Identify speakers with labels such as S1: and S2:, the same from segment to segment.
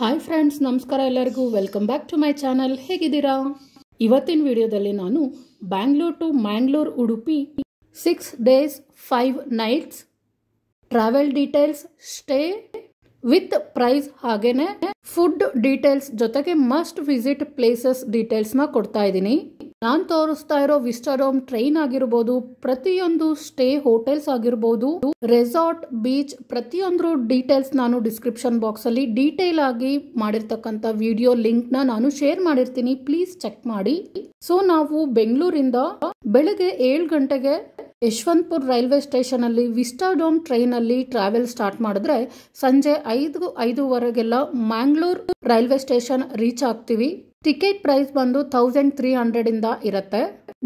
S1: hi friends ನಮಸ್ಕಾರ ಎಲ್ಲರಿಗೂ welcome back to my channel ಹೇಗಿದ್ದೀರಾ ಇವತ್ತಿನ ವಿಡಿಯೋದಲ್ಲಿ ನಾನು Bangalore to Mangalore Udupi six days five nights travel details stay with price ಹಾಗೇನೆ ಫುಡ್ ಡೀಟೇಲ್ಸ್ ಜೊತೆಗೆ ಮಸ್ಟ್ ವಿಸಿಟ್ ಪ್ಲೇಸಸ್ ಡೀಟೇಲ್ಸ್ನ ಕೊಡ್ತಾ ಇದ್ದೀನಿ ನಾನು ತೋರಿಸ್ತಾ ಇರೋ ವಿಸ್ಟಾಡೋಮ್ ಟ್ರೈನ್ ಆಗಿರ್ಬೋದು ಪ್ರತಿಯೊಂದು ಸ್ಟೇ ಹೋಟೆಲ್ಸ್ ಆಗಿರ್ಬೋದು ರೆಸಾರ್ಟ್ ಬೀಚ್ ಪ್ರತಿಯೊಂದು ಡೀಟೇಲ್ಸ್ ನಾನು ಡಿಸ್ಕ್ರಿಪ್ಷನ್ ಬಾಕ್ಸ್ ಅಲ್ಲಿ ಡೀಟೇಲ್ ಆಗಿ ಮಾಡಿರ್ತಕ್ಕಂಥ ವಿಡಿಯೋ ಲಿಂಕ್ ನ ನಾನು ಶೇರ್ ಮಾಡಿರ್ತೀನಿ ಪ್ಲೀಸ್ ಚೆಕ್ ಮಾಡಿ ಸೊ ನಾವು ಬೆಂಗಳೂರಿಂದ ಬೆಳಗ್ಗೆ ಏಳು ಗಂಟೆಗೆ ಯಶವಂತಪುರ್ ರೈಲ್ವೆ ಸ್ಟೇಷನ್ ಅಲ್ಲಿ ವಿಸ್ಟಾಡೋಮ್ ಟ್ರೈನ್ ಅಲ್ಲಿ ಟ್ರಾವೆಲ್ ಸ್ಟಾರ್ಟ್ ಮಾಡಿದ್ರೆ ಸಂಜೆ ಐದು ಐದೂವರೆಗೆಲ್ಲ ಮ್ಯಾಂಗ್ಳೂರ್ ರೈಲ್ವೆ ಸ್ಟೇಷನ್ ರೀಚ್ ಆಗ್ತೀವಿ ಟಿಕೆಟ್ ಪ್ರೈಸ್ ಬಂದು ಥೌಸಂಡ್ ತ್ರೀ ಇಂದ ಇರುತ್ತೆ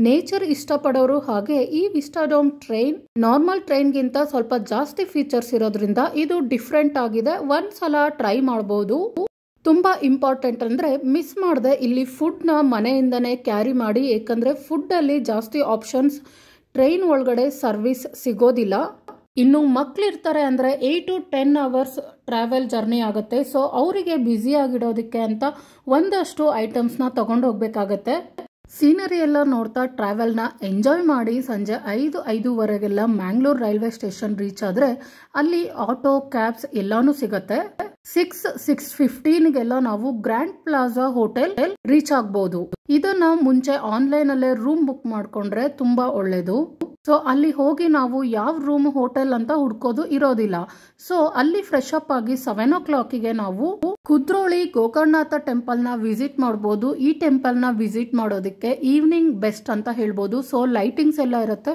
S1: ನೇಚರ್ ಇಷ್ಟಪಡೋರು ಹಾಗೆ ಈ ವಿಸ್ಟಾಡೋಮ್ ಟ್ರೈನ್ ನಾರ್ಮಲ್ ಟ್ರೈನ್ಗಿಂತ ಸ್ವಲ್ಪ ಜಾಸ್ತಿ ಫೀಚರ್ಸ್ ಇರೋದ್ರಿಂದ ಇದು ಡಿಫ್ರೆಂಟ್ ಆಗಿದೆ ಸಲ ಟ್ರೈ ಮಾಡಬಹುದು ತುಂಬಾ ಇಂಪಾರ್ಟೆಂಟ್ ಅಂದ್ರೆ ಮಿಸ್ ಮಾಡದೆ ಇಲ್ಲಿ ಫುಡ್ನ ಮನೆಯಿಂದನೇ ಕ್ಯಾರಿ ಮಾಡಿ ಏಕೆಂದರೆ ಅಲ್ಲಿ ಜಾಸ್ತಿ ಆಪ್ಷನ್ಸ್ ಟ್ರೈನ್ ಒಳಗಡೆ ಸರ್ವಿಸ್ ಸಿಗೋದಿಲ್ಲ ಇನ್ನು ಮಕ್ಕಳಿರ್ತಾರೆ ಅಂದರೆ eight to ten hours travel journey ಆಗುತ್ತೆ ಸೊ ಅವರಿಗೆ ಬ್ಯುಸಿ ಆಗಿಡೋದಕ್ಕೆ ಅಂತ ಒಂದಷ್ಟು ಐಟಮ್ಸ್ನ ತೊಗೊಂಡು ಹೋಗಬೇಕಾಗತ್ತೆ ಸೀನರಿ ಎಲ್ಲ ನೋಡ್ತಾ ಟ್ರಾವೆಲ್ನ ಎಂಜಾಯ್ ಮಾಡಿ ಸಂಜೆ ಐದು ಐದೂವರೆಗೆಲ್ಲ ಮ್ಯಾಂಗ್ಳೂರ್ ರೈಲ್ವೆ ಸ್ಟೇಷನ್ ರೀಚ್ ಆದರೆ ಅಲ್ಲಿ ಆಟೋ ಕ್ಯಾಬ್ಸ್ ಎಲ್ಲಾನು ಸಿಗತ್ತೆ ಸಿಕ್ಸ್ ಸಿಕ್ಸ್ ಗೆಲ್ಲ ನಾವು ಗ್ರ್ಯಾಂಡ್ ಪ್ಲಾಜಾ ಹೋಟೆಲ್ ರೀಚ್ ಆಗ್ಬಹುದು ಇದನ್ನ ಮುಂಚೆ ಆನ್ಲೈನ್ ಅಲ್ಲೇ ರೂಮ್ ಬುಕ್ ಮಾಡ್ಕೊಂಡ್ರೆ ತುಂಬಾ ಒಳ್ಳೇದು ಸೊ ಅಲ್ಲಿ ಹೋಗಿ ನಾವು ಯಾವ ರೂಮ್ ಹೋಟೆಲ್ ಅಂತ ಹುಡ್ಕೋದು ಇರೋದಿಲ್ಲ ಸೊ ಅಲ್ಲಿ ಫ್ರೆಶ್ ಅಪ್ ಆಗಿ ಸೆವೆನ್ ಓ ಕ್ಲಾಕಿಗೆ ನಾವು ಕುದ್ರೋಳಿ ಗೋಕರ್ಣನಾಥ ಟೆಂಪಲ್ ನ ವಿಸಿಟ್ ಮಾಡಬಹುದು ಈ ಟೆಂಪಲ್ ನ ವಿಸಿಟ್ ಮಾಡೋದಕ್ಕೆ ಈವ್ನಿಂಗ್ ಬೆಸ್ಟ್ ಅಂತ ಹೇಳ್ಬೋದು ಸೊ ಲೈಟಿಂಗ್ಸ್ ಎಲ್ಲ ಇರುತ್ತೆ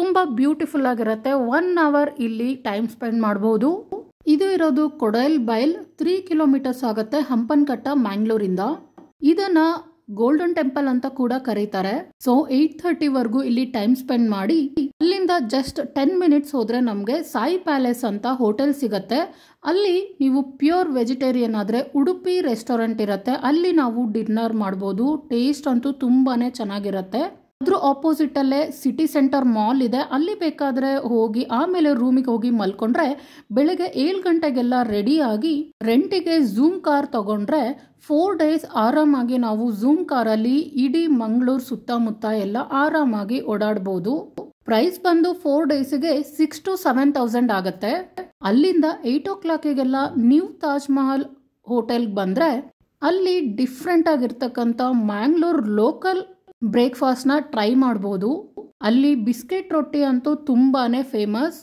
S1: ತುಂಬಾ ಬ್ಯೂಟಿಫುಲ್ ಆಗಿರುತ್ತೆ ಒನ್ ಅವರ್ ಇಲ್ಲಿ ಟೈಮ್ ಸ್ಪೆಂಡ್ ಮಾಡಬಹುದು ಇದು ಇರೋದು ಕೊಡೈಲ್ ಬೈಲ್ ತ್ರೀ ಕಿಲೋಮೀಟರ್ಸ್ ಆಗುತ್ತೆ ಕಟ್ಟ ಮ್ಯಾಂಗ್ಳೂರಿಂದ ಇದನ್ನ ಗೋಲ್ಡನ್ ಟೆಂಪಲ್ ಅಂತ ಕೂಡ ಕರೀತಾರೆ ಸೊ ಏಟ್ ಥರ್ಟಿ ವರ್ಗೂ ಇಲ್ಲಿ ಟೈಮ್ ಸ್ಪೆಂಡ್ ಮಾಡಿ ಅಲ್ಲಿಂದ ಜಸ್ಟ್ ಟೆನ್ ಮಿನಿಟ್ಸ್ ಹೋದ್ರೆ ನಮಗೆ ಸಾಯಿ ಪ್ಯಾಲೇಸ್ ಅಂತ ಹೋಟೆಲ್ ಸಿಗತ್ತೆ ಅಲ್ಲಿ ನೀವು ಪ್ಯೂರ್ ವೆಜಿಟೇರಿಯನ್ ಆದರೆ ಉಡುಪಿ ರೆಸ್ಟೋರೆಂಟ್ ಇರುತ್ತೆ ಅಲ್ಲಿ ನಾವು ಡಿನ್ನರ್ ಮಾಡಬಹುದು ಟೇಸ್ಟ್ ಅಂತೂ ತುಂಬಾನೇ ಚೆನ್ನಾಗಿರುತ್ತೆ ಅದ್ರ ಆಪೋಸಿಟ್ ಅಲ್ಲೇ ಸಿಟಿ ಸೆಂಟರ್ ಮಾಲ್ ಇದೆ ಅಲ್ಲಿ ಬೇಕಾದ್ರೆ ಹೋಗಿ ಆಮೇಲೆ ರೂಮಿಗೆ ಹೋಗಿ ಮಲ್ಕೊಂಡ್ರೆ ಬೆಳಗ್ಗೆ ಏಳು ಗಂಟೆಗೆಲ್ಲ ರೆಡಿಯಾಗಿ ರೆಂಟಿಗೆ ಝೂಮ್ ಕಾರ್ ತಗೊಂಡ್ರೆ ಫೋರ್ ಡೇಸ್ ಆರಾಮಾಗಿ ನಾವು ಝೂಮ್ ಕಾರಲ್ಲಿ ಇಡೀ ಮಂಗಳೂರು ಸುತ್ತಮುತ್ತ ಎಲ್ಲ ಆರಾಮಾಗಿ ಓಡಾಡ್ಬೋದು ಪ್ರೈಸ್ ಬಂದು ಫೋರ್ ಡೇಸ್ಗೆ ಸಿಕ್ಸ್ ಟು ಸೆವೆನ್ ತೌಸಂಡ್ ಆಗುತ್ತೆ ಅಲ್ಲಿಂದ ಏಟ್ ಓ ಕ್ಲಾಕಿಗೆಲ್ಲ ನ್ಯೂ ತಾಜ್ ಮಹಲ್ ಹೋಟೆಲ್ಗೆ ಬಂದರೆ ಅಲ್ಲಿ ಡಿಫ್ರೆಂಟ್ ಆಗಿರ್ತಕ್ಕಂತ ಮ್ಯಾಂಗ್ಳೂರ್ ಲೋಕಲ್ ಬ್ರೇಕ್ಫಾಸ್ಟ್ನ ಟ್ರೈ ಮಾಡ್ಬೋದು ಅಲ್ಲಿ ಬಿಸ್ಕೆಟ್ ರೊಟ್ಟಿ ಅಂತೂ ತುಂಬಾ ಫೇಮಸ್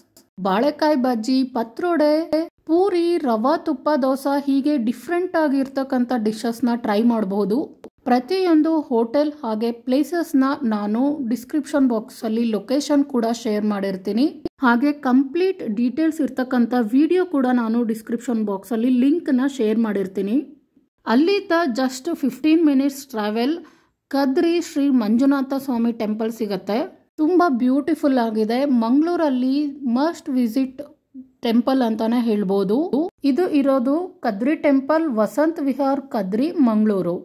S1: ಬಾಳೆಕಾಯಿ ಬಜ್ಜಿ ಪತ್ರೊಡೆ ಪೂರಿ ರವಾ ತುಪ್ಪ ದೋಸೆ ಹೀಗೆ ಡಿಫ್ರೆಂಟ್ ಆಗಿರ್ತಕ್ಕಂಥ ಡಿಶಸ್ನ ಟ್ರೈ ಮಾಡಬಹುದು ಪ್ರತಿಯೊಂದು ಹೋಟೆಲ್ ಹಾಗೆ ಪ್ಲೇಸಸ್ನ ನಾನು ಡಿಸ್ಕ್ರಿಪ್ಷನ್ ಬಾಕ್ಸಲ್ಲಿ ಲೊಕೇಶನ್ ಕೂಡ ಶೇರ್ ಮಾಡಿರ್ತೀನಿ ಹಾಗೆ ಕಂಪ್ಲೀಟ್ ಡೀಟೇಲ್ಸ್ ಇರ್ತಕ್ಕಂಥ ವಿಡಿಯೋ ಕೂಡ ನಾನು ಡಿಸ್ಕ್ರಿಪ್ಷನ್ ಬಾಕ್ಸಲ್ಲಿ ಲಿಂಕ್ನ ಶೇರ್ ಮಾಡಿರ್ತೀನಿ ಅಲ್ಲಿದ್ದ just fifteen minutes travel Kadri Shri Manjunatha Swami temple ಸಿಗುತ್ತೆ ತುಂಬ ಬ್ಯೂಟಿಫುಲ್ ಆಗಿದೆ ಮಂಗಳೂರಲ್ಲಿ ಮಸ್ಟ್ ವಿಸಿಟ್ ಟೆಂಪಲ್ ಅಂತಾನೆ ಹೇಳ್ಬೋದು ಇದು ಇರೋದು ಕದ್ರಿ ಟೆಂಪಲ್ ವಸಂತ ವಿಹಾರ್ ಕದ್ರಿ ಮಂಗಳೂರು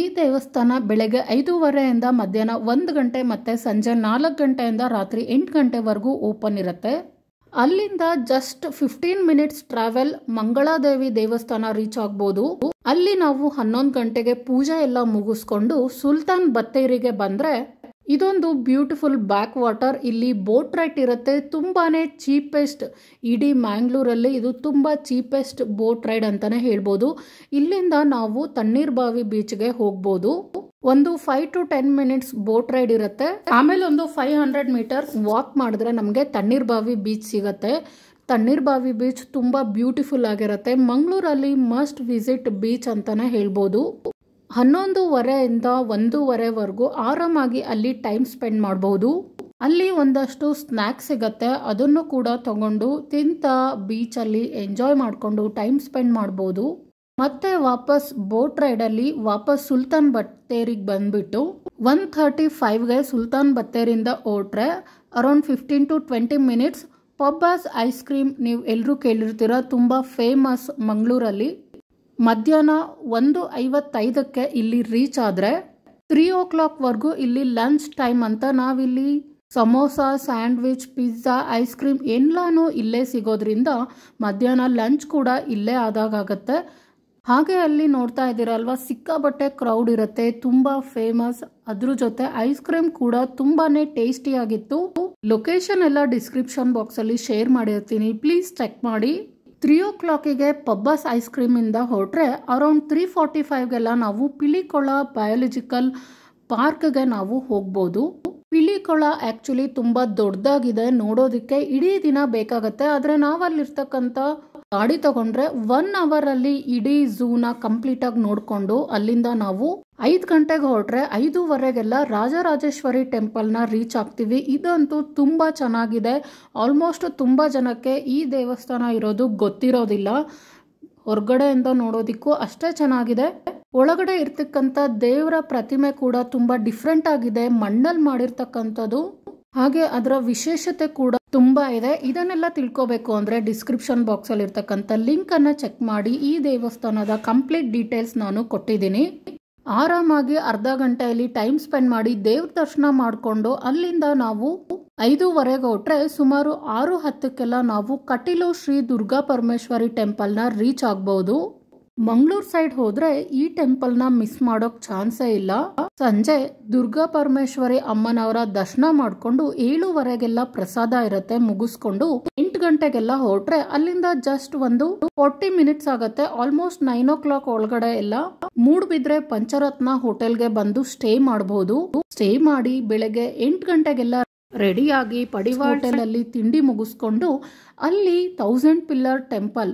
S1: ಈ ದೇವಸ್ಥಾನ ಬೆಳಗ್ಗೆ ಐದೂವರೆಯಿಂದ ಮಧ್ಯಾಹ್ನ ಒಂದು ಗಂಟೆ ಮತ್ತೆ ಸಂಜೆ ನಾಲ್ಕು ಗಂಟೆಯಿಂದ ರಾತ್ರಿ ಎಂಟು ಗಂಟೆವರೆಗೂ ಓಪನ್ ಇರುತ್ತೆ ಅಲ್ಲಿಂದ just fifteen minutes travel Mangaladevi ದೇವಸ್ಥಾನ ರೀಚ್ ಆಗ್ಬೋದು ಅಲ್ಲಿ ನಾವು ಹನ್ನೊಂದು ಗಂಟೆಗೆ ಪೂಜೆ ಎಲ್ಲ ಮುಗಿಸ್ಕೊಂಡು ಸುಲ್ತಾನ್ ಬತ್ತೇರಿಗೆ ಬಂದ್ರೆ ಇದೊಂದು ಬ್ಯೂಟಿಫುಲ್ ಬ್ಯಾಕ್ ವಾಟರ್ ಇಲ್ಲಿ ಬೋಟ್ ರೈಟ್ ಇರುತ್ತೆ ತುಂಬಾನೇ ಚೀಪೆಸ್ಟ್ ಇಡೀ ಮ್ಯಾಂಗ್ಳೂರಲ್ಲಿ ಇದು ತುಂಬ ಚೀಪೆಸ್ಟ್ ಬೋಟ್ ರೈಡ್ ಅಂತಾನೆ ಹೇಳ್ಬೋದು ಇಲ್ಲಿಂದ ನಾವು ತಣ್ಣೀರ್ಬಾವಿ ಬೀಚ್ಗೆ ಹೋಗ್ಬೋದು ಒಂದು five to ten minutes boat ride ಇರುತ್ತೆ ಆಮೇಲೆ ಒಂದು ಫೈವ್ ಹಂಡ್ರೆಡ್ ಮೀಟರ್ ವಾಕ್ ಮಾಡಿದ್ರೆ ನಮಗೆ ತಣ್ಣೀರ್ ಬಾವಿ ಬೀಚ್ ಸಿಗುತ್ತೆ ತಣ್ಣೀರ್ ಬಾವಿ ಬೀಚ್ ತುಂಬ ಬ್ಯೂಟಿಫುಲ್ ಆಗಿರುತ್ತೆ ಮಂಗಳೂರಲ್ಲಿ ಮಸ್ಟ್ ವಿಸಿಟ್ ಬೀಚ್ ಅಂತಲೇ ಹೇಳ್ಬೋದು ಹನ್ನೊಂದುವರೆಯಿಂದ ಒಂದೂವರೆವರೆಗೂ ಆರಾಮಾಗಿ ಅಲ್ಲಿ ಟೈಮ್ ಸ್ಪೆಂಡ್ ಮಾಡಬಹುದು ಅಲ್ಲಿ ಒಂದಷ್ಟು ಸ್ನ್ಯಾಕ್ಸ್ ಸಿಗತ್ತೆ ಅದನ್ನು ಕೂಡ ತಗೊಂಡು ತಿಂತ ಬೀಚಲ್ಲಿ ಎಂಜಾಯ್ ಮಾಡಿಕೊಂಡು ಟೈಮ್ ಸ್ಪೆಂಡ್ ಮಾಡ್ಬೋದು ಮತ್ತೆ ವಾಪಸ್ ಬೋಟ್ ರೈಡಲ್ಲಿ ವಾಪಸ್ ಸುಲ್ತಾನ್ ಬತ್ತೇರಿಗೆ ಬಂದ್ಬಿಟ್ಟು ಒನ್ ಥರ್ಟಿ ಫೈವ್ಗೆ ಸುಲ್ತಾನ್ ಬತ್ತೇರಿಂದ ಓಟ್ರೆ around fifteen to twenty minutes Pabbas ice cream ನೀವು ಎಲ್ಲರೂ ಕೇಳಿರ್ತೀರ ತುಂಬ ಫೇಮಸ್ ಮಂಗಳೂರಲ್ಲಿ ಮಧ್ಯಾಹ್ನ ಒಂದು ಐವತ್ತೈದಕ್ಕೆ ಇಲ್ಲಿ ರೀಚ್ ಆದರೆ ತ್ರೀ ಓ ಕ್ಲಾಕ್ವರೆಗೂ ಇಲ್ಲಿ ಲಂಚ್ ಟೈಮ್ ಅಂತ ನಾವಿಲ್ಲಿ samosa sandwich pizza ice cream ಎಲ್ಲಾನು ಇಲ್ಲೇ ಸಿಗೋದ್ರಿಂದ ಮಧ್ಯಾಹ್ನ ಲಂಚ್ ಕೂಡ ಇಲ್ಲೇ ಆದಾಗತ್ತೆ ಹಾಗೆ ಅಲ್ಲಿ ನೋಡ್ತಾ ಇದ್ದೀರಲ್ವ ಸಿಕ್ಕಾಬಟ್ಟೆ ಕ್ರೌಡ್ ಇರುತ್ತೆ ತುಂಬಾ ಫೇಮಸ್ ಅದ್ರ ಜೊತೆ ಐಸ್ ಕ್ರೀಮ್ ಕೂಡ ತುಂಬಾನೇ ಟೇಸ್ಟಿ ಆಗಿತ್ತು ಲೊಕೇಶನ್ ಎಲ್ಲ ಡಿಸ್ಕ್ರಿಪ್ಷನ್ ಬಾಕ್ಸ್ ಅಲ್ಲಿ ಶೇರ್ ಮಾಡಿರ್ತೀನಿ ಪ್ಲೀಸ್ ಚೆಕ್ ಮಾಡಿ ತ್ರೀ ಓ ಕ್ಲಾಕಿಗೆ ಪಬ್ಬಸ್ ಐಸ್ ಕ್ರೀಮ್ ಇಂದ ಹೊರಟ್ರೆ ಅರೌಂಡ್ ತ್ರೀ ಫಾರ್ಟಿ ಫೈವ್ಗೆಲ್ಲ ನಾವು ಪಿಲಿಕೊಳ ಬಯಾಲಜಿಕಲ್ ಪಾರ್ಕ್ಗೆ ನಾವು ಹೋಗ್ಬೋದು ಪಿಲಿಕೊಳ ಆಕ್ಚುಲಿ ತುಂಬ ದೊಡ್ಡದಾಗಿದೆ ನೋಡೋದಕ್ಕೆ ಇಡೀ ದಿನ ಬೇಕಾಗತ್ತೆ ಆದರೆ ನಾವಲ್ಲಿರ್ತಕ್ಕಂಥ ಗಾಡಿ ತಗೊಂಡ್ರೆ ಒನ್ ಅವರಲ್ಲಿ ಇಡೀ ಝೂನ ಕಂಪ್ಲೀಟ್ ಆಗಿ ನೋಡಿಕೊಂಡು ಅಲ್ಲಿಂದ ನಾವು ಐದು ಗಂಟೆಗೆ ಹೊರಟ್ರೆ ಐದೂವರೆಗೆಲ್ಲ ರಾಜರಾಜೇಶ್ವರಿ ಟೆಂಪಲ್ನ ರೀಚ್ ಆಗ್ತೀವಿ ಇದಂತೂ ತುಂಬ ಚೆನ್ನಾಗಿದೆ ಆಲ್ಮೋಸ್ಟ್ ತುಂಬ ಜನಕ್ಕೆ ಈ ದೇವಸ್ಥಾನ ಇರೋದು ಗೊತ್ತಿರೋದಿಲ್ಲ ಹೊರಗಡೆಯಿಂದ ನೋಡೋದಿಕ್ಕೂ ಅಷ್ಟೇ ಚೆನ್ನಾಗಿದೆ ಒಳಗಡೆ ಇರ್ತಕ್ಕಂಥ ದೇವರ ಪ್ರತಿಮೆ ಕೂಡ ತುಂಬ ಡಿಫ್ರೆಂಟ್ ಆಗಿದೆ ಮಣ್ಣಲ್ಲಿ ಮಾಡಿರ್ತಕ್ಕಂಥದ್ದು ಹಾಗೆ ಅದರ ವಿಶೇಷತೆ ಕೂಡ ತುಂಬಾ ಇದೆ ಇದನ್ನೆಲ್ಲ ತಿಳ್ಕೋಬೇಕು ಅಂದ್ರೆ ಡಿಸ್ಕ್ರಿಪ್ಷನ್ ಬಾಕ್ಸ್ ಅಲ್ಲಿ ಇರ್ತಕ್ಕಂಥ ಲಿಂಕ್ ಅನ್ನ ಚೆಕ್ ಮಾಡಿ ಈ ದೇವಸ್ಥಾನದ ಕಂಪ್ಲೀಟ್ ಡೀಟೇಲ್ಸ್ ನಾನು ಕೊಟ್ಟಿದ್ದೀನಿ ಆರಾಮಾಗಿ ಅರ್ಧ ಗಂಟೆಯಲ್ಲಿ ಟೈಮ್ ಸ್ಪೆಂಡ್ ಮಾಡಿ ದೇವ್ರ ದರ್ಶನ ಮಾಡಿಕೊಂಡು ಅಲ್ಲಿಂದ ನಾವು ಐದೂವರೆಗೆ ಹೊಟ್ರೆ ಸುಮಾರು ಆರು ಹತ್ತಕ್ಕೆಲ್ಲ ನಾವು ಕಟೀಲು ಶ್ರೀ ದುರ್ಗಾ ಪರಮೇಶ್ವರಿ ಟೆಂಪಲ್ನ ರೀಚ್ ಆಗ್ಬೋದು ಮಂಗಳೂರು ಸೈಡ್ ಹೋದರೆ ಈ ಟೆಂಪಲ್ನ ಮಿಸ್ ಮಾಡೋಕ್ಕೆ ಚಾನ್ಸೇ ಇಲ್ಲ ಸಂಜೆ ದುರ್ಗಾ ಪರಮೇಶ್ವರಿ ಅಮ್ಮನವರ ದರ್ಶನ ಮಾಡಿಕೊಂಡು ಏಳುವರೆಗೆಲ್ಲ ಪ್ರಸಾದ ಇರುತ್ತೆ ಮುಗಿಸ್ಕೊಂಡು ಎಂಟು ಗಂಟೆಗೆಲ್ಲ ಹೊರಟ್ರೆ ಅಲ್ಲಿಂದ ಜಸ್ಟ್ ಒಂದು ಫೋರ್ಟಿ ಮಿನಿಟ್ಸ್ ಆಗತ್ತೆ ಆಲ್ಮೋಸ್ಟ್ ನೈನ್ ಓ ಕ್ಲಾಕ್ ಒಳಗಡೆ ಎಲ್ಲ ಮೂಡ್ಬಿದ್ರೆ ಪಂಚರತ್ನ ಹೋಟೆಲ್ಗೆ ಬಂದು ಸ್ಟೇ ಮಾಡಬಹುದು ಸ್ಟೇ ಮಾಡಿ ಬೆಳಗ್ಗೆ ಎಂಟು ಗಂಟೆಗೆಲ್ಲ ರೆಡಿಯಾಗಿ ಪಡಿವಾಟೆಲಲ್ಲಿ ತಿಂಡಿ ಮುಗಿಸ್ಕೊಂಡು ಅಲ್ಲಿ ಥೌಸಂಡ್ ಪಿಲ್ಲರ್ ಟೆಂಪಲ್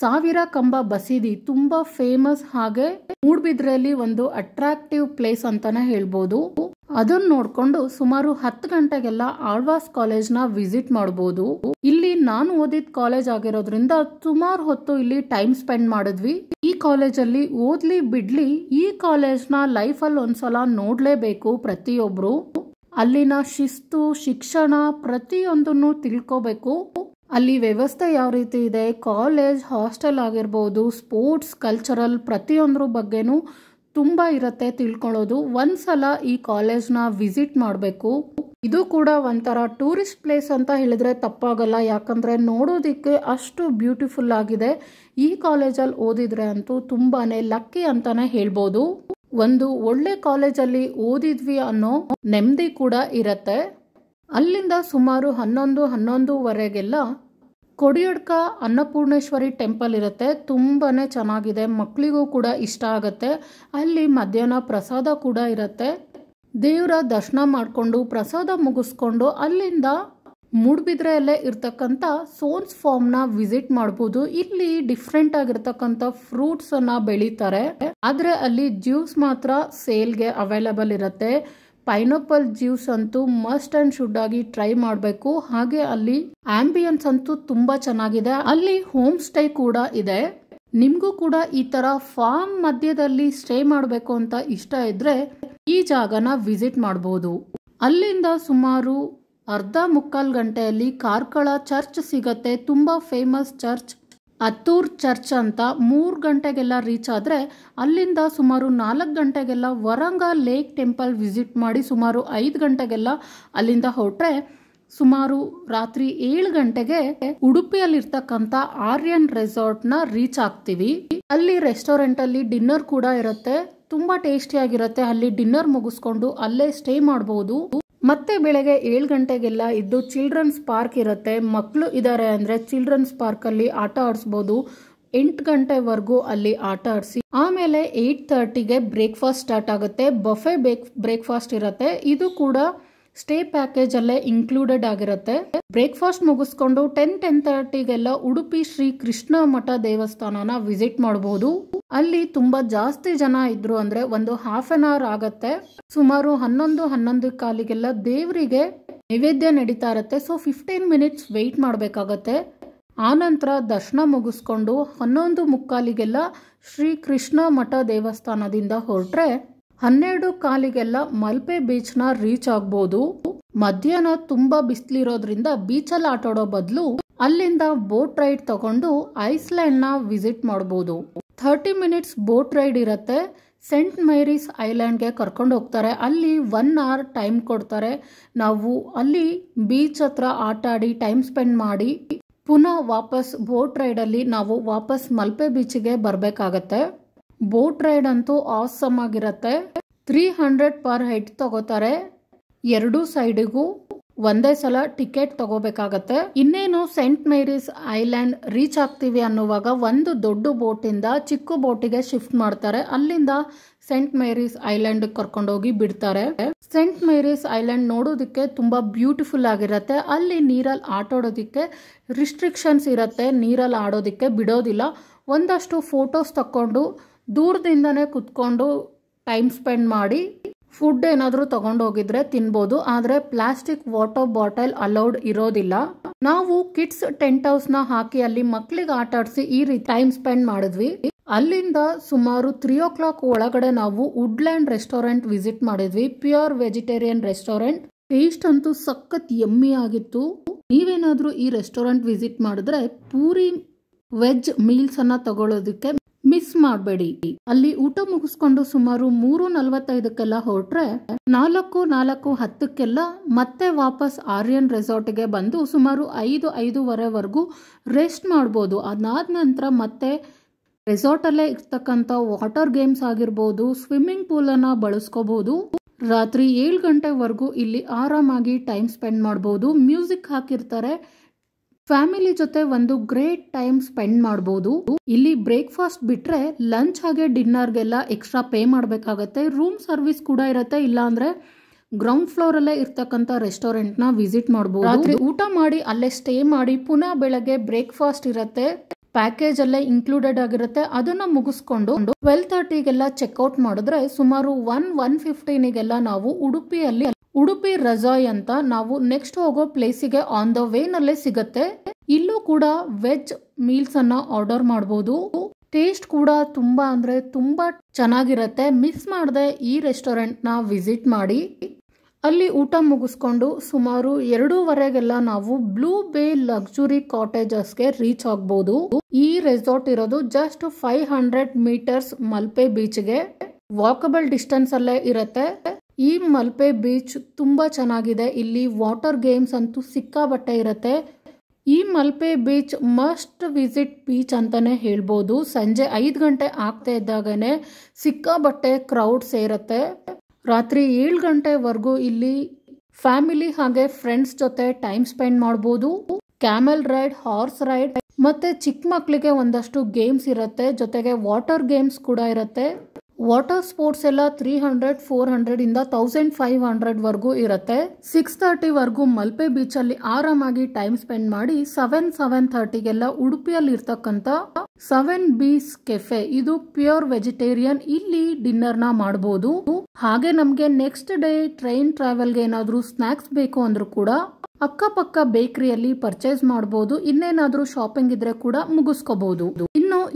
S1: ಸಾವಿರ ಕಂಬ ಬಸೀದಿ ತುಂಬಾ ಫೇಮಸ್ ಹಾಗೆ ಮೂಡ್ಬಿದ್ರೆಯಲ್ಲಿ ಒಂದು ಅಟ್ರಾಕ್ಟಿವ್ ಪ್ಲೇಸ್ ಅಂತಾನೆ ಹೇಳ್ಬೋದು ಅದನ್ನ ನೋಡ್ಕೊಂಡು ಸುಮಾರು ಹತ್ತು ಗಂಟೆಗೆಲ್ಲ ಆಳ್ವಾಸ್ ಕಾಲೇಜ್ ನ ವಿಸಿಟ್ ಮಾಡಬಹುದು ಇಲ್ಲಿ ನಾನು ಓದಿದ ಕಾಲೇಜ್ ಆಗಿರೋದ್ರಿಂದ ಸುಮಾರು ಹೊತ್ತು ಇಲ್ಲಿ ಟೈಮ್ ಸ್ಪೆಂಡ್ ಮಾಡಿದ್ವಿ ಈ ಕಾಲೇಜ್ ಅಲ್ಲಿ ಓದ್ಲಿ ಬಿಡ್ಲಿ ಈ ಕಾಲೇಜ್ ನ ಲೈಫ್ ಅಲ್ಲಿ ಒಂದ್ಸಲ ನೋಡ್ಲೇಬೇಕು ಪ್ರತಿಯೊಬ್ರು ಅಲ್ಲಿನ ಶಿಸ್ತು ಶಿಕ್ಷಣ ಪ್ರತಿಯೊಂದನ್ನು ತಿಳ್ಕೋಬೇಕು ಅಲ್ಲಿ ವ್ಯವಸ್ಥೆ ಯಾವ ರೀತಿ ಇದೆ ಕಾಲೇಜ್ ಹಾಸ್ಟೆಲ್ ಆಗಿರ್ಬೋದು ಸ್ಪೋರ್ಟ್ಸ್ ಕಲ್ಚರಲ್ ಪ್ರತಿಯೊಂದ್ರ ಬಗ್ಗೆನು ತುಂಬ ಇರುತ್ತೆ ತಿಳ್ಕೊಳ್ಳೋದು ಒಂದ್ಸಲ ಈ ಕಾಲೇಜ್ನ ವಿಸಿಟ್ ಮಾಡಬೇಕು ಇದು ಕೂಡ ಒಂಥರ ಟೂರಿಸ್ಟ್ ಪ್ಲೇಸ್ ಅಂತ ಹೇಳಿದ್ರೆ ತಪ್ಪಾಗಲ್ಲ ಯಾಕಂದರೆ ನೋಡೋದಕ್ಕೆ ಅಷ್ಟು ಬ್ಯೂಟಿಫುಲ್ ಆಗಿದೆ ಈ ಕಾಲೇಜಲ್ಲಿ ಓದಿದ್ರೆ ಅಂತೂ ತುಂಬಾ ಲಕ್ಕಿ ಅಂತಾನೆ ಹೇಳ್ಬೋದು ಒಂದು ಒಳ್ಳೆ ಕಾಲೇಜಲ್ಲಿ ಓದಿದ್ವಿ ಅನ್ನೋ ನೆಮ್ಮದಿ ಕೂಡ ಇರತ್ತೆ ಅಲ್ಲಿಂದ ಸುಮಾರು ಹನ್ನೊಂದು ಹನ್ನೊಂದುವರೆಗೆಲ್ಲ ಕೊಡಿಯಡ್ಕ ಅನ್ನಪೂರ್ಣೇಶ್ವರಿ ಟೆಂಪಲ್ ಇರುತ್ತೆ ತುಂಬಾ ಚೆನ್ನಾಗಿದೆ ಮಕ್ಕಳಿಗೂ ಕೂಡ ಇಷ್ಟ ಆಗುತ್ತೆ ಅಲ್ಲಿ ಮಧ್ಯಾಹ್ನ ಪ್ರಸಾದ ಕೂಡ ಇರುತ್ತೆ ದೇವರ ದರ್ಶನ ಮಾಡಿಕೊಂಡು ಪ್ರಸಾದ ಮುಗಿಸ್ಕೊಂಡು ಅಲ್ಲಿಂದ ಮೂಡ್ಬಿದ್ರೆಯಲ್ಲೇ ಇರ್ತಕ್ಕಂಥ ಸೋನ್ಸ್ ಫಾರ್ಮ್ನ ವಿಸಿಟ್ ಮಾಡ್ಬೋದು ಇಲ್ಲಿ ಡಿಫ್ರೆಂಟ್ ಆಗಿರ್ತಕ್ಕಂಥ ಫ್ರೂಟ್ಸನ್ನು ಬೆಳೀತಾರೆ ಆದರೆ ಅಲ್ಲಿ ಜ್ಯೂಸ್ ಮಾತ್ರ ಸೇಲ್ಗೆ ಅವೈಲಬಲ್ ಇರುತ್ತೆ ಪೈನಾಪಲ್ ಜ್ಯೂಸ್ ಅಂತೂ ಮಸ್ಟ್ ಅಂಡ್ ಶುಡ್ ಆಗಿ ಟ್ರೈ ಮಾಡಬೇಕು ಹಾಗೆ ಅಲ್ಲಿ ಆಂಬಿಯನ್ಸ್ ಅಂತೂ ತುಂಬಾ ಚೆನ್ನಾಗಿದೆ ಅಲ್ಲಿ ಹೋಮ್ ಸ್ಟೇ ಕೂಡ ಇದೆ ನಿಮಗೂ ಕೂಡ ಈ ತರ ಫಾರ್ಮ್ ಮಧ್ಯದಲ್ಲಿ ಸ್ಟೇ ಮಾಡಬೇಕು ಅಂತ ಇಷ್ಟ ಇದ್ರೆ ಈ ಜಾಗನ ವಿಸಿಟ್ ಮಾಡಬಹುದು ಅಲ್ಲಿಂದ ಸುಮಾರು ಅರ್ಧ ಮುಕ್ಕಾಲು ಗಂಟೆಯಲ್ಲಿ ಕಾರ್ಕಳ ಚರ್ಚ್ ಸಿಗತ್ತೆ ತುಂಬಾ ಫೇಮಸ್ ಚರ್ಚ್ ಅತ್ತೂರ್ ಚರ್ಚ್ ಅಂತ ಮೂರು ಗಂಟೆಗೆಲ್ಲ ರೀಚ್ ಆದರೆ ಅಲ್ಲಿಂದ ಸುಮಾರು ನಾಲ್ಕು ಗಂಟೆಗೆಲ್ಲ ವರಂಗ ಲೇಕ್ ಟೆಂಪಲ್ ವಿಸಿಟ್ ಮಾಡಿ ಸುಮಾರು ಐದು ಗಂಟೆಗೆಲ್ಲ ಅಲ್ಲಿಂದ ಹೊರಟ್ರೆ ಸುಮಾರು ರಾತ್ರಿ ಏಳು ಗಂಟೆಗೆ ಉಡುಪಿಯಲ್ಲಿರ್ತಕ್ಕಂಥ ಆರ್ಯನ್ ರೆಸಾರ್ಟ್ನ ರೀಚ್ ಆಗ್ತೀವಿ ಅಲ್ಲಿ ರೆಸ್ಟೋರೆಂಟ್ ಅಲ್ಲಿ ಡಿನ್ನರ್ ಕೂಡ ಇರುತ್ತೆ ತುಂಬಾ ಟೇಸ್ಟಿಯಾಗಿರುತ್ತೆ ಅಲ್ಲಿ ಡಿನ್ನರ್ ಮುಗಿಸ್ಕೊಂಡು ಅಲ್ಲೇ ಸ್ಟೇ ಮಾಡ್ಬೋದು ಮತ್ತೆ ಬೆಳಗ್ಗೆ ಏಳು ಗಂಟೆಗೆಲ್ಲ ಇದ್ದು ಚಿಲ್ಡ್ರನ್ಸ್ ಪಾರ್ಕ್ ಇರುತ್ತೆ ಮಕ್ಕಳು ಇದ್ದಾರೆ ಅಂದರೆ ಚಿಲ್ಡ್ರನ್ಸ್ ಪಾರ್ಕಲ್ಲಿ ಆಟ ಆಡಿಸ್ಬೋದು ಎಂಟು ಗಂಟೆವರೆಗೂ ಅಲ್ಲಿ ಆಟ ಆಡಿಸಿ ಆಮೇಲೆ ಏಯ್ಟ್ ತರ್ಟಿಗೆ ಬ್ರೇಕ್ಫಾಸ್ಟ್ ಸ್ಟಾರ್ಟ್ ಆಗುತ್ತೆ ಬಫೆ ಬೇಕ್ ಬ್ರೇಕ್ಫಾಸ್ಟ್ ಇರುತ್ತೆ ಇದು ಕೂಡ ಸ್ಟೇ ಪ್ಯಾಕೇಜ್ ಅಲ್ಲೇ ಇನ್ಕ್ಲೂಡೆಡ್ ಆಗಿರುತ್ತೆ ಬ್ರೇಕ್ಫಾಸ್ಟ್ ಮುಗಿಸ್ಕೊಂಡು ಟೆನ್ ಟೆನ್ ತರ್ಟಿಗೆಲ್ಲ ಉಡುಪಿ ಶ್ರೀ ಕೃಷ್ಣ ಮಠ ದೇವಸ್ಥಾನನ ವಿಸಿಟ್ ಮಾಡಬಹುದು ಅಲ್ಲಿ ತುಂಬಾ ಜಾಸ್ತಿ ಜನ ಇದ್ರು ಅಂದ್ರೆ ಒಂದು ಹಾಫ್ ಅನ್ ಅವರ್ ಆಗತ್ತೆ ಸುಮಾರು ಹನ್ನೊಂದು ಹನ್ನೊಂದು ಕಾಲಿಗೆಲ್ಲ ದೇವರಿಗೆ ನೈವೇದ್ಯ ನಡೀತಾ ಇರುತ್ತೆ ಸೊ ಫಿಫ್ಟೀನ್ ಮಿನಿಟ್ಸ್ ವೆಯ್ಟ್ ಮಾಡಬೇಕಾಗತ್ತೆ ಆನಂತರ ದರ್ಶನ ಮುಗಿಸ್ಕೊಂಡು ಹನ್ನೊಂದು ಮುಕ್ಕಾಲಿಗೆಲ್ಲ ಶ್ರೀ ಕೃಷ್ಣ ಮಠ ದೇವಸ್ಥಾನದಿಂದ ಹೊರಟ್ರೆ ಹನ್ನೆರಡು ಕಾಲಿಗೆಲ್ಲ ಮಲ್ಪೆ ಬೀಚ್ನ ರೀಚ್ ಆಗ್ಬೋದು ಮಧ್ಯಾಹ್ನ ತುಂಬಾ ಬಿಸಿಲಿರೋದ್ರಿಂದ ಬೀಚಲ್ಲಿ ಆಟಾಡೋ ಬದಲು ಅಲ್ಲಿಂದ ಬೋಟ್ ರೈಡ್ ತಗೊಂಡು ಐಸ್ಲ್ಯಾಂಡ್ನ ವಿಸಿಟ್ ಮಾಡ್ಬೋದು ಥರ್ಟಿ ಮಿನಿಟ್ಸ್ ಬೋಟ್ ರೈಡ್ ಇರುತ್ತೆ ಸೆಂಟ್ ಮೇರೀಸ್ ಐಲ್ಯಾಂಡ್ಗೆ ಕರ್ಕೊಂಡು ಹೋಗ್ತಾರೆ ಅಲ್ಲಿ ಒನ್ ಅವರ್ ಟೈಮ್ ಕೊಡ್ತಾರೆ ನಾವು ಅಲ್ಲಿ ಬೀಚ್ ಹತ್ರ ಆಟಾಡಿ ಟೈಮ್ ಸ್ಪೆಂಡ್ ಮಾಡಿ ಪುನಃ ವಾಪಸ್ ಬೋಟ್ ರೈಡಲ್ಲಿ ನಾವು ವಾಪಸ್ ಮಲ್ಪೆ ಬೀಚಿಗೆ ಬರಬೇಕಾಗತ್ತೆ ಬೋಟ್ ರೈಡ್ ಅಂತೂ ಆಸಮ್ ಆಗಿರುತ್ತೆ ತ್ರೀ ಹಂಡ್ರೆಡ್ ಪರ್ ಹೆಡ್ ತಗೋತಾರೆ ಎರಡೂ ಸೈಡಿಗೂ ಒಂದೇ ಸಲ ಟಿಕೆಟ್ ತಗೋಬೇಕಾಗತ್ತೆ ಇನ್ನೇನು ಸೆಂಟ್ ಮೇರೀಸ್ ಐಲ್ಯಾಂಡ್ ರೀಚ್ ಆಗ್ತೀವಿ ಅನ್ನುವಾಗ ಒಂದು ದೊಡ್ಡ ಬೋಟಿಂದ ಚಿಕ್ಕ ಬೋಟಿಗೆ ಶಿಫ್ಟ್ ಮಾಡ್ತಾರೆ ಅಲ್ಲಿಂದ ಸೆಂಟ್ ಮೇರೀಸ್ ಐಲ್ಯಾಂಡ್ ಕರ್ಕೊಂಡೋಗಿ ಬಿಡ್ತಾರೆ ಸೆಂಟ್ ಮೇರೀಸ್ ಐಲ್ಯಾಂಡ್ ನೋಡೋದಿಕ್ಕೆ ತುಂಬಾ ಬ್ಯೂಟಿಫುಲ್ ಆಗಿರುತ್ತೆ ಅಲ್ಲಿ ನೀರಲ್ಲಿ ಆಡೋದಿಕ್ಕೆ ರಿಸ್ಟ್ರಿಕ್ಷನ್ಸ್ ಇರುತ್ತೆ ನೀರಲ್ಲಿ ಆಡೋದಿಕ್ಕೆ ಬಿಡೋದಿಲ್ಲ ಒಂದಷ್ಟು ಫೋಟೋಸ್ ತಕ್ಕೊಂಡು ದೂರದಿಂದನೇ ಕುತ್ಕೊಂಡು ಟೈಮ್ ಸ್ಪೆಂಡ್ ಮಾಡಿ ಫುಡ್ ಏನಾದರೂ ಹೋಗಿದ್ರೆ ತಿನ್ಬೋದು ಆದರೆ ಪ್ಲಾಸ್ಟಿಕ್ ವಾಟರ್ ಬಾಟಲ್ ಅಲೌಡ್ ಇರೋದಿಲ್ಲ ನಾವು ಕಿಡ್ಸ್ ಟೆಂಟ್ ಹೌಸ್ ನ ಹಾಕಿ ಅಲ್ಲಿ ಮಕ್ಕಳಿಗೆ ಆಟ ಆಡಿಸಿ ಈ ರೀತಿ ಟೈಮ್ ಸ್ಪೆಂಡ್ ಮಾಡಿದ್ವಿ ಅಲ್ಲಿಂದ ಸುಮಾರು ತ್ರೀ ಓ ಕ್ಲಾಕ್ ಒಳಗಡೆ ನಾವು ವುಡ್ಲ್ಯಾಂಡ್ ರೆಸ್ಟೋರೆಂಟ್ ವಿಸಿಟ್ ಮಾಡಿದ್ವಿ ಪ್ಯೂರ್ ವೆಜಿಟೇರಿಯನ್ ರೆಸ್ಟೋರೆಂಟ್ ಟೇಸ್ಟ್ ಅಂತೂ ಸಖತ್ ಎಮ್ಮಿ ಆಗಿತ್ತು ನೀವೇನಾದರೂ ಈ ರೆಸ್ಟೋರೆಂಟ್ ವಿಸಿಟ್ ಮಾಡಿದ್ರೆ ಪೂರಿ ವೆಜ್ ಮೀಲ್ಸ್ ಅನ್ನ ತಗೊಳ್ಳೋದಕ್ಕೆ ಮಿಸ್ ಮಾಡಬೇಡಿ ಅಲ್ಲಿ ಊಟ ಮುಗಿಸ್ಕೊಂಡು ಸುಮಾರು ಮೂರು ನಲ್ವತ್ತೈದಕ್ಕೆಲ್ಲ ಹೊರಟ್ರೆ ನಾಲ್ಕು ನಾಲ್ಕು ಹತ್ತಕ್ಕೆಲ್ಲ ಮತ್ತೆ ವಾಪಸ್ ಆರ್ಯನ್ ರೆಸಾರ್ಟ್ಗೆ ಬಂದು ಸುಮಾರು ಐದು ಐದೂವರೆವರೆಗೂ ರೆಸ್ಟ್ ಮಾಡ್ಬೋದು ಅದಾದ ನಂತರ ಮತ್ತೆ ರೆಸಾರ್ಟಲ್ಲೇ ಇರ್ತಕ್ಕಂಥ ವಾಟರ್ ಗೇಮ್ಸ್ ಆಗಿರ್ಬೋದು ಸ್ವಿಮ್ಮಿಂಗ್ ಪೂಲನ್ನು ಬಳಸ್ಕೋಬಹುದು ರಾತ್ರಿ ಏಳು ಗಂಟೆವರೆಗೂ ಇಲ್ಲಿ ಆರಾಮಾಗಿ ಟೈಮ್ ಸ್ಪೆಂಡ್ ಮಾಡ್ಬೋದು ಮ್ಯೂಸಿಕ್ ಹಾಕಿರ್ತಾರೆ ಫ್ಯಾಮಿಲಿ ಜೊತೆ ಒಂದು ಗ್ರೇಟ್ ಟೈಮ್ ಸ್ಪೆಂಡ್ ಮಾಡಬಹುದು ಇಲ್ಲಿ ಬ್ರೇಕ್ಫಾಸ್ಟ್ ಬಿಟ್ರೆ ಲಂಚ್ ಹಾಗೆ ಡಿನ್ನರ್ಗೆಲ್ಲ ಎಕ್ಸ್ಟ್ರಾ ಪೇ ಮಾಡಬೇಕಾಗತ್ತೆ ರೂಮ್ ಸರ್ವಿಸ್ ಕೂಡ ಇರುತ್ತೆ ಅಂದ್ರೆ ಗ್ರೌಂಡ್ ಫ್ಲೋರ್ ಅಲ್ಲೇ ಇರ್ತಕ್ಕಂಥ ರೆಸ್ಟೋರೆಂಟ್ ನ ವಿಸಿಟ್ ಮಾಡಬಹುದು ಊಟ ಮಾಡಿ ಅಲ್ಲೇ ಸ್ಟೇ ಮಾಡಿ ಪುನಃ ಬೆಳಗ್ಗೆ ಬ್ರೇಕ್ಫಾಸ್ಟ್ ಇರುತ್ತೆ ಪ್ಯಾಕೇಜ್ ಅಲ್ಲೇ ಇನ್ಕ್ಲೂಡೆಡ್ ಆಗಿರುತ್ತೆ ಅದನ್ನ ಮುಗಿಸ್ಕೊಂಡು ಟ್ವೆಲ್ ತರ್ಟಿಗೆಲ್ಲ ಚೆಕ್ಔಟ್ ಮಾಡಿದ್ರೆ ಸುಮಾರು ಒನ್ ಒನ್ ಫಿಫ್ಟೀನಿಗೆಲ್ಲ ನಾವು ಉಡುಪಿಯಲ್ಲಿ ಉಡುಪಿ ರಜಾಯ್ ಅಂತ ನಾವು ನೆಕ್ಸ್ಟ್ ಹೋಗೋ ಪ್ಲೇಸಿಗೆ ಆನ್ ದ ನಲ್ಲೇ ಸಿಗತ್ತೆ ಇಲ್ಲೂ ಕೂಡ ವೆಜ್ ಮೀಲ್ಸ್ ಅನ್ನ ಆರ್ಡರ್ ಮಾಡಬಹುದು ಟೇಸ್ಟ್ ಕೂಡ ತುಂಬಾ ಅಂದ್ರೆ ತುಂಬಾ ಚೆನ್ನಾಗಿರತ್ತೆ ಮಿಸ್ ಮಾಡದೆ ಈ ರೆಸ್ಟೋರೆಂಟ್ ನ ವಿಸಿಟ್ ಮಾಡಿ ಅಲ್ಲಿ ಊಟ ಮುಗಿಸ್ಕೊಂಡು ಸುಮಾರು ಎರಡೂವರೆಗೆಲ್ಲ ನಾವು ಬ್ಲೂ ಬೇ ಲಕ್ಸುರಿ ಗೆ ರೀಚ್ ಆಗ್ಬೋದು ಈ ರೆಸಾರ್ಟ್ ಇರೋದು just five hundred meters Malpe ಬೀಚ್ಗೆ ವಾಕಬಲ್ ಡಿಸ್ಟೆನ್ಸ್ ಅಲ್ಲೇ ಇರತ್ತೆ ಈ ಮಲ್ಪೆ ಬೀಚ್ ತುಂಬ ಚೆನ್ನಾಗಿದೆ ಇಲ್ಲಿ ವಾಟರ್ ಗೇಮ್ಸ್ ಅಂತೂ ಸಿಕ್ಕಾಬಟ್ಟೆ ಇರುತ್ತೆ ಈ Malpe beach must visit beach ಅಂತಲೇ ಹೇಳ್ಬೋದು ಸಂಜೆ ಐದು ಗಂಟೆ ಆಗ್ತಾ ಇದ್ದಾಗನೇ ಸಿಕ್ಕಾಬಟ್ಟೆ ಕ್ರೌಡ್ ಸೇರುತ್ತೆ ರಾತ್ರಿ ಏಳು ಗಂಟೆವರೆಗೂ ಇಲ್ಲಿ ಫ್ಯಾಮಿಲಿ ಹಾಗೆ ಫ್ರೆಂಡ್ಸ್ ಜೊತೆ ಟೈಮ್ ಸ್ಪೆಂಡ್ ಮಾಡ್ಬೋದು ಕ್ಯಾಮೆಲ್ ರೈಡ್ ಹಾರ್ಸ್ ರೈಡ್ ಮತ್ತೆ ಚಿಕ್ಕ ಮಕ್ಕಳಿಗೆ ಒಂದಷ್ಟು ಗೇಮ್ಸ್ ಇರುತ್ತೆ ಜೊತೆಗೆ ವಾಟರ್ ಗೇಮ್ಸ್ ಕೂಡ ಇರುತ್ತೆ ವಾಟರ್ ಸ್ಪೋರ್ಟ್ಸ್ ಎಲ್ಲ ತ್ರೀ ಹಂಡ್ರೆಡ್ ಫೋರ್ ಹಂಡ್ರೆಡ್ ಇಂದ ತೌಸಂಡ್ ಫೈವ್ ಹಂಡ್ರೆಡ್ವರೆಗೂ ಇರುತ್ತೆ ಸಿಕ್ಸ್ ತರ್ಟಿವರೆಗೂ ಮಲ್ಪೆ ಬೀಚ್ ಅಲ್ಲಿ ಆರಾಮಾಗಿ ಟೈಮ್ ಸ್ಪೆಂಡ್ ಮಾಡಿ ಸೆವೆನ್ ಸೆವೆನ್ ತರ್ಟಿಗೆಲ್ಲ ಉಡುಪಿಯಲ್ಲಿ ಇರ್ತಕ್ಕಂತ ಸೆವೆನ್ ಬೀಸ್ ಕೆಫೆ ಇದು ಪ್ಯೂರ್ ವೆಜಿಟೇರಿಯನ್ ಇಲ್ಲಿ ಡಿನ್ನರ್ ನ ಮಾಡಬಹುದು ಹಾಗೆ ನಮಗೆ ನೆಕ್ಸ್ಟ್ ಡೇ ಟ್ರೈನ್ ಗೆ ಏನಾದರೂ ಸ್ನಾಕ್ಸ್ ಬೇಕು ಅಂದ್ರೂ ಕೂಡ ಅಕ್ಕಪಕ್ಕ ಬೇಕರಿಯಲ್ಲಿ ಪರ್ಚೇಸ್ ಮಾಡಬಹುದು ಇನ್ನೇನಾದ್ರೂ ಶಾಪಿಂಗ್ ಇದ್ರೆ ಕೂಡ ಮುಗಿಸ್ಕೋಬಹುದು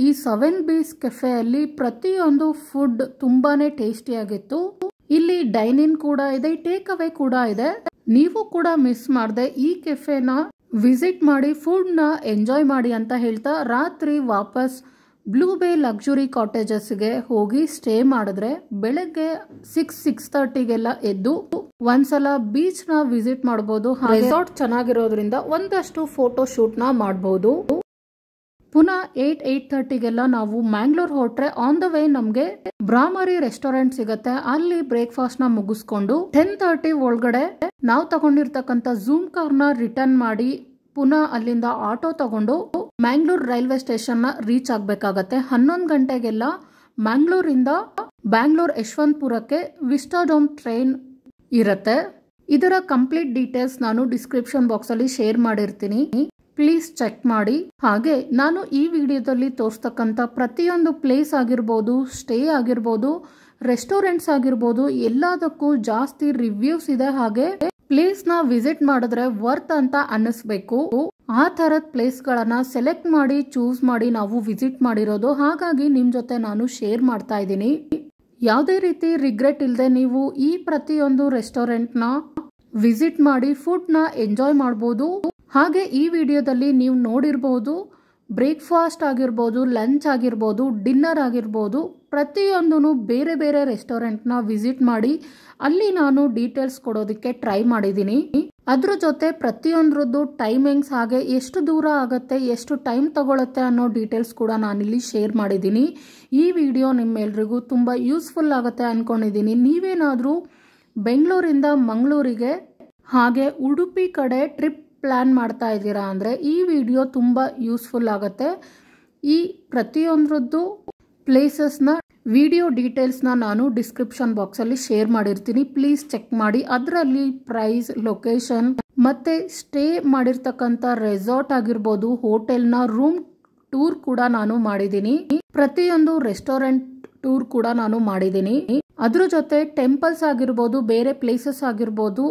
S1: ಈ ಸೆವೆನ್ ಬೀಸ್ ಕೆಫೆ ಅಲ್ಲಿ ಪ್ರತಿಯೊಂದು ಫುಡ್ ತುಂಬಾನೇ ಟೇಸ್ಟಿ ಆಗಿತ್ತು ಇಲ್ಲಿ ಡೈನಿನ್ ಕೂಡ ಇದೆ ಟೇಕ್ ಅವೇ ಕೂಡ ಇದೆ ನೀವು ಕೂಡ ಮಿಸ್ ಮಾಡದೆ ಈ ಕೆಫೆನ ವಿಸಿಟ್ ಮಾಡಿ ಫುಡ್ ನ ಎಂಜಾಯ್ ಮಾಡಿ ಅಂತ ಹೇಳ್ತಾ ರಾತ್ರಿ ವಾಪಸ್ ಬ್ಲೂ ಬೇ ಲಕ್ಸುರಿ ಕಾಟೇಜಸ್ ಗೆ ಹೋಗಿ ಸ್ಟೇ ಮಾಡಿದ್ರೆ ಬೆಳಗ್ಗೆ ಸಿಕ್ಸ್ ಸಿಕ್ಸ್ ತರ್ಟಿಗೆಲ್ಲ ಎದ್ದು ಒಂದ್ಸಲ ಬೀಚ್ ನ ವಿಸಿಟ್ ಮಾಡಬಹುದು ರೆಸಾರ್ಟ್ ಚೆನ್ನಾಗಿರೋದ್ರಿಂದ ಒಂದಷ್ಟು ಫೋಟೋ ಶೂಟ್ ನ ಮಾಡಬಹುದು ಪುನಃ ಏಟ್ ಏಟ್ ಥರ್ಟಿಗೆಲ್ಲ ನಾವು ಮ್ಯಾಂಗ್ಳೂರ್ ಹೊಟ್ರೆ ಆನ್ ದ ವೇ ನಮಗೆ ಬ್ರಾಮರಿ ರೆಸ್ಟೋರೆಂಟ್ ಸಿಗತ್ತೆ ಅಲ್ಲಿ ಬ್ರೇಕ್ಫಾಸ್ಟ್ ನ ಮುಗಿಸ್ಕೊಂಡು ಟೆನ್ ತರ್ಟಿ ಒಳಗಡೆ ನಾವು ತಗೊಂಡಿರ್ತಕ್ಕಂಥ ಜೂಮ್ ಕಾರ್ ನ ರಿಟರ್ನ್ ಮಾಡಿ ಪುನಃ ಅಲ್ಲಿಂದ ಆಟೋ ತಗೊಂಡು ಮ್ಯಾಂಗ್ಳೂರ್ ರೈಲ್ವೆ ಸ್ಟೇಷನ್ ನ ರೀಚ್ ಆಗ್ಬೇಕಾಗತ್ತೆ ಹನ್ನೊಂದು ಗಂಟೆಗೆಲ್ಲ ಮ್ಯಾಂಗ್ಳೂರಿಂದ ಬ್ಯಾಂಗ್ಳೂರ್ ಯಶವಂತಪುರಕ್ಕೆ ವಿಸ್ಟಾಡೋಮ್ ಟ್ರೈನ್ ಇರತ್ತೆ ಇದರ ಕಂಪ್ಲೀಟ್ ಡೀಟೇಲ್ಸ್ ನಾನು ಡಿಸ್ಕ್ರಿಪ್ಷನ್ ಬಾಕ್ಸ್ ಅಲ್ಲಿ ಶೇರ್ ಮಾಡಿರ್ತೀನಿ ಪ್ಲೀಸ್ ಚೆಕ್ ಮಾಡಿ ಹಾಗೆ ನಾನು ಈ ವಿಡಿಯೋದಲ್ಲಿ ತೋರಿಸ್ತಕ್ಕಂಥ ಪ್ರತಿಯೊಂದು ಪ್ಲೇಸ್ ಆಗಿರ್ಬೋದು ಸ್ಟೇ ಆಗಿರ್ಬೋದು ರೆಸ್ಟೋರೆಂಟ್ಸ್ ಆಗಿರ್ಬೋದು ಎಲ್ಲದಕ್ಕೂ ಜಾಸ್ತಿ ರಿವ್ಯೂಸ್ ಇದೆ ಹಾಗೆ ನ ವಿಸಿಟ್ ಮಾಡಿದ್ರೆ ವರ್ತ್ ಅಂತ ಅನ್ನಿಸ್ಬೇಕು ಆ ಥರದ ಗಳನ್ನ ಸೆಲೆಕ್ಟ್ ಮಾಡಿ ಚೂಸ್ ಮಾಡಿ ನಾವು ವಿಸಿಟ್ ಮಾಡಿರೋದು ಹಾಗಾಗಿ ನಿಮ್ಮ ಜೊತೆ ನಾನು ಶೇರ್ ಮಾಡ್ತಾ ಇದ್ದೀನಿ ಯಾವುದೇ ರೀತಿ ರಿಗ್ರೆಟ್ ಇಲ್ಲದೆ ನೀವು ಈ ಪ್ರತಿಯೊಂದು ರೆಸ್ಟೋರೆಂಟ್ ನ ವಿಸಿಟ್ ಮಾಡಿ ಫುಡ್ ನ ಎಂಜಾಯ್ ಮಾಡಬಹುದು ಹಾಗೆ ಈ ವಿಡಿಯೋದಲ್ಲಿ ನೀವು ನೋಡಿರ್ಬೋದು ಬ್ರೇಕ್ಫಾಸ್ಟ್ ಆಗಿರ್ಬೋದು ಲಂಚ್ ಆಗಿರ್ಬೋದು ಡಿನ್ನರ್ ಆಗಿರ್ಬೋದು ಪ್ರತಿಯೊಂದೂ ಬೇರೆ ಬೇರೆ ರೆಸ್ಟೋರೆಂಟ್ನ ವಿಸಿಟ್ ಮಾಡಿ ಅಲ್ಲಿ ನಾನು ಡೀಟೇಲ್ಸ್ ಕೊಡೋದಕ್ಕೆ ಟ್ರೈ ಮಾಡಿದ್ದೀನಿ ಅದ್ರ ಜೊತೆ ಪ್ರತಿಯೊಂದ್ರದ್ದು ಟೈಮಿಂಗ್ಸ್ ಹಾಗೆ ಎಷ್ಟು ದೂರ ಆಗುತ್ತೆ ಎಷ್ಟು ಟೈಮ್ ತಗೊಳುತ್ತೆ ಅನ್ನೋ ಡೀಟೇಲ್ಸ್ ಕೂಡ ನಾನಿಲ್ಲಿ ಶೇರ್ ಮಾಡಿದ್ದೀನಿ ಈ ವಿಡಿಯೋ ನಿಮ್ಮೆಲ್ರಿಗೂ ತುಂಬ ಯೂಸ್ಫುಲ್ ಆಗುತ್ತೆ ಅಂದ್ಕೊಂಡಿದ್ದೀನಿ ನೀವೇನಾದರೂ ಬೆಂಗಳೂರಿಂದ ಮಂಗಳೂರಿಗೆ ಹಾಗೆ ಉಡುಪಿ ಕಡೆ ಟ್ರಿಪ್ ಪ್ಲ್ಯಾನ್ ಮಾಡ್ತಾ ಇದ್ದೀರಾ ಅಂದರೆ ಈ ವಿಡಿಯೋ ತುಂಬ ಯೂಸ್ಫುಲ್ ಆಗುತ್ತೆ ಈ ಪ್ರತಿಯೊಂದ್ರದ್ದು ಪ್ಲೇಸಸ್ನ ವಿಡಿಯೋ ಡೀಟೇಲ್ಸ್ನ ನಾನು ಡಿಸ್ಕ್ರಿಪ್ಷನ್ ಬಾಕ್ಸಲ್ಲಿ ಶೇರ್ ಮಾಡಿರ್ತೀನಿ ಪ್ಲೀಸ್ ಚೆಕ್ ಮಾಡಿ ಅದರಲ್ಲಿ ಪ್ರೈಸ್ ಲೊಕೇಶನ್ ಮತ್ತು ಸ್ಟೇ ಮಾಡಿರ್ತಕ್ಕಂಥ ರೆಸಾರ್ಟ್ ಆಗಿರ್ಬೋದು ಹೋಟೆಲ್ನ ರೂಮ್ ಟೂರ್ ಕೂಡ ನಾನು ಮಾಡಿದ್ದೀನಿ ಪ್ರತಿಯೊಂದು ರೆಸ್ಟೋರೆಂಟ್ ಟೂರ್ ಕೂಡ ನಾನು ಮಾಡಿದ್ದೀನಿ ಅದ್ರ ಜೊತೆ ಟೆಂಪಲ್ಸ್ ಆಗಿರ್ಬೋದು ಬೇರೆ ಪ್ಲೇಸಸ್ ಆಗಿರ್ಬೋದು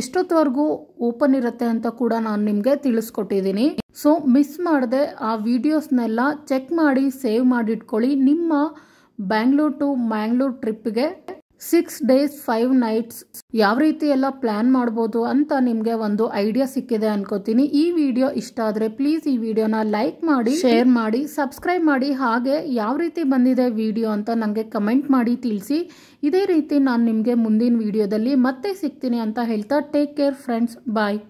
S1: ಎಷ್ಟೊತ್ತವರೆಗೂ ಓಪನ್ ಇರುತ್ತೆ ಅಂತ ಕೂಡ ನಾನು ನಿಮಗೆ ತಿಳಿಸ್ಕೊಟ್ಟಿದ್ದೀನಿ ಸೊ ಮಿಸ್ ಮಾಡದೆ ಆ ವಿಡಿಯೋಸ್ನೆಲ್ಲ ಚೆಕ್ ಮಾಡಿ ಸೇವ್ ಮಾಡಿಟ್ಕೊಳ್ಳಿ ನಿಮ್ಮ ಬ್ಯಾಂಗ್ಳೂರ್ ಟು ಮ್ಯಾಂಗ್ಳೂರ್ ಟ್ರಿಪ್ಗೆ ಸಿಕ್ಸ್ ಡೇಸ್ ಫೈವ್ ನೈಟ್ಸ್ ಯಾವ ರೀತಿ ಎಲ್ಲ ಪ್ಲ್ಯಾನ್ ಮಾಡ್ಬೋದು ಅಂತ ನಿಮಗೆ ಒಂದು ಐಡಿಯಾ ಸಿಕ್ಕಿದೆ ಅನ್ಕೋತೀನಿ ಈ ವಿಡಿಯೋ ಇಷ್ಟ ಆದರೆ ಪ್ಲೀಸ್ ಈ ವಿಡಿಯೋನ ಲೈಕ್ ಮಾಡಿ ಶೇರ್ ಮಾಡಿ ಸಬ್ಸ್ಕ್ರೈಬ್ ಮಾಡಿ ಹಾಗೆ ಯಾವ ರೀತಿ ಬಂದಿದೆ ವಿಡಿಯೋ ಅಂತ ನನಗೆ ಕಮೆಂಟ್ ಮಾಡಿ ತಿಳಿಸಿ ಇದೇ ರೀತಿ ನಾನು ನಿಮಗೆ ಮುಂದಿನ ವಿಡಿಯೋದಲ್ಲಿ ಮತ್ತೆ ಸಿಗ್ತೀನಿ ಅಂತ ಹೇಳ್ತಾ ಟೇಕ್ ಕೇರ್ ಫ್ರೆಂಡ್ಸ್ ಬಾಯ್